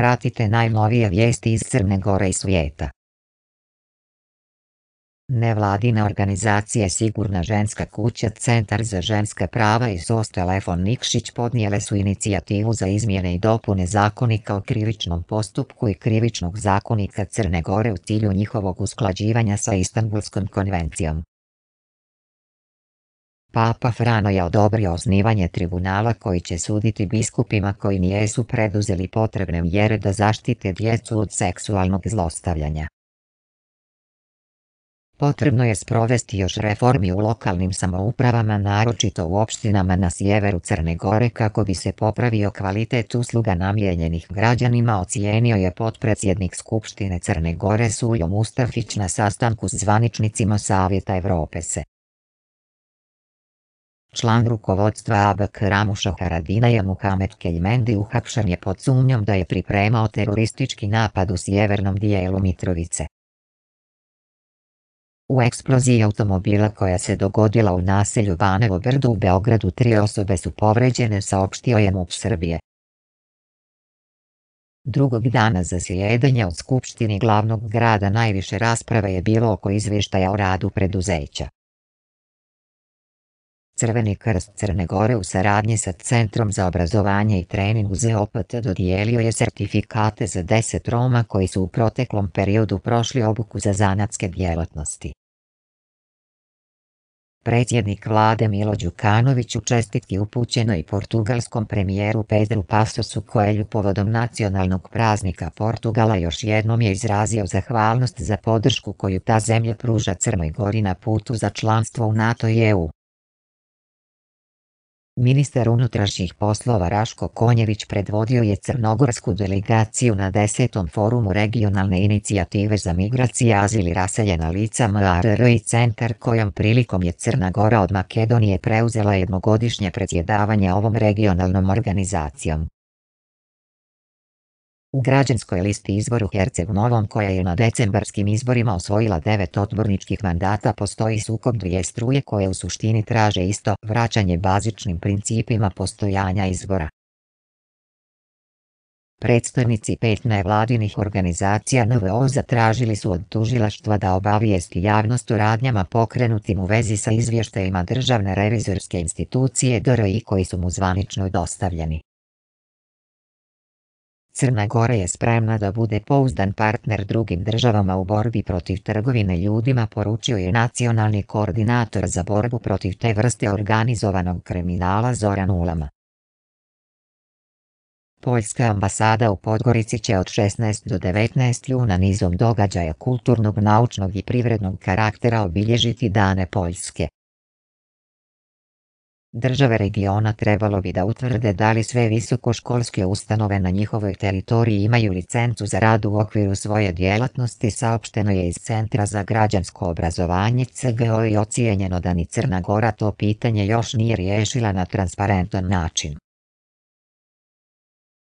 Pratite najnovije vijesti iz Crne Gore i svijeta. Nevladina organizacija Sigurna ženska kuća Centar za ženska prava i SOS Telefon Nikšić podnijele su inicijativu za izmjene i dopune zakonika o krivičnom postupku i krivičnog zakonika Crne Gore u cilju njihovog usklađivanja sa Istanbulskom konvencijom. Papa Frano je odobrio osnivanje tribunala koji će suditi biskupima koji nijesu preduzeli potrebne mjere da zaštite djecu od seksualnog zlostavljanja. Potrebno je sprovesti još reformi u lokalnim samoupravama naročito u opštinama na sjeveru Crne Gore kako bi se popravio kvalitet usluga namijenjenih građanima ocijenio je potpredsjednik Skupštine Crne Gore Sujo Mustafić na sastanku s zvaničnicima Savjeta Europe. se. Član rukovodstva ABK Ramuša je Muhamed Keljmendi uhapšen je pod sumnjom da je pripremao teroristički napad u sjevernom dijelu Mitrovice. U eksploziji automobila koja se dogodila u naselju Banevo Brdu u Beogradu tri osobe su povređene saopštio je MUP Srbije. Drugog dana zasjedanja u Skupštini glavnog grada najviše rasprave je bilo oko izvještaja o radu preduzeća. Crveni krst Crne Gore u saradnji sa Centrom za obrazovanje i trening ZOPT dodijelio je sertifikate za 10 Roma koji su u proteklom periodu prošli obuku za zanatske djelatnosti. Predsjednik vlade Milo Đukanović u čestitki i portugalskom premijeru Pedro Pasosu koelju povodom nacionalnog praznika Portugala još jednom je izrazio zahvalnost za podršku koju ta zemlja pruža Crnoj Gori na putu za članstvo u NATO i EU. Ministar unutrašnjih poslova Raško Konjević predvodio je crnogorsku delegaciju na desetom forumu regionalne inicijative za migracije azili raseljena lica MRR i centar kojom prilikom je Crna Gora od Makedonije preuzela jednogodišnje predsjedavanje ovom regionalnom organizacijom. U građanskoj listi izboru Herceg Novom koja je na decembarskim izborima osvojila devet odborničkih mandata postoji sukob dvije struje koje u suštini traže isto vraćanje bazičnim principima postojanja izbora. Predstavnici pet nevladinih organizacija NVO zatražili su od tužilaštva da obavijesti javnost o radnjama pokrenutim u vezi sa izvještajima Državne revizorske institucije DRI koji su mu zvanično dostavljeni. Crna Gora je spremna da bude pouzdan partner drugim državama u borbi protiv trgovine ljudima poručio je nacionalni koordinator za borbu protiv te vrste organizovanog kriminala Zoran Ulama. Poljska ambasada u Podgorici će od 16 do 19 juna nizom događaja kulturnog, naučnog i privrednog karaktera obilježiti dane Poljske. Države regiona trebalo bi da utvrde da li sve visokoškolske ustanove na njihovoj teritoriji imaju licencu za rad u okviru svoje djelatnosti saopšteno je iz Centra za građansko obrazovanje CGO i ocijenjeno da ni Crna Gora to pitanje još nije riješila na transparentan način.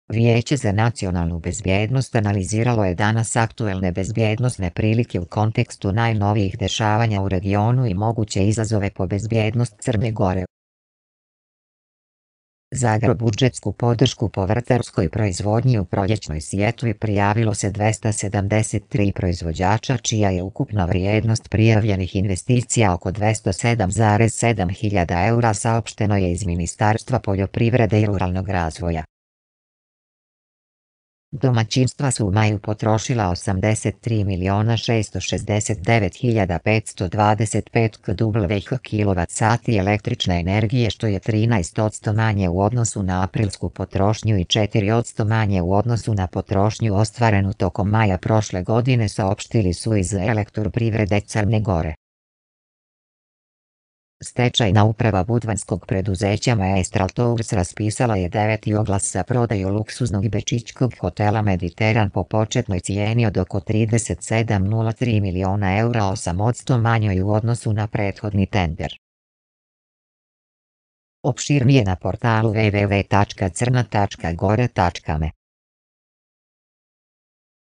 Vijeće za nacionalnu bezbjednost analiziralo je danas aktuelne bezbjednostne prilike u kontekstu najnovijih dešavanja u regionu i moguće izazove po bezbjednost Crne Gore. Zagreb budžetsku podršku povrtarskoj proizvodnji u proljećnoj sjetvi prijavilo se 273 proizvođača čija je ukupna vrijednost prijavljenih investicija oko 207,7 hiljada eura saopšteno je iz Ministarstva poljoprivrede i ruralnog razvoja. Domaćinstva su u maju potrošila 83 miliona 525 kWh sati električne energije što je 13% manje u odnosu na aprilsku potrošnju i 4% manje u odnosu na potrošnju ostvarenu tokom maja prošle godine saopštili su iz elektroprivrede Crne Gore. Stečajna uprava budvanskog preduzeća Maestral Tours raspisala je deveti oglas za prodaju luksuznog bečičkog hotela Mediteran po početnoj cijeni od oko 37,03 miliona eura 8% manjoj u odnosu na prethodni tender. Opširnije na portalu www.crna.gore.me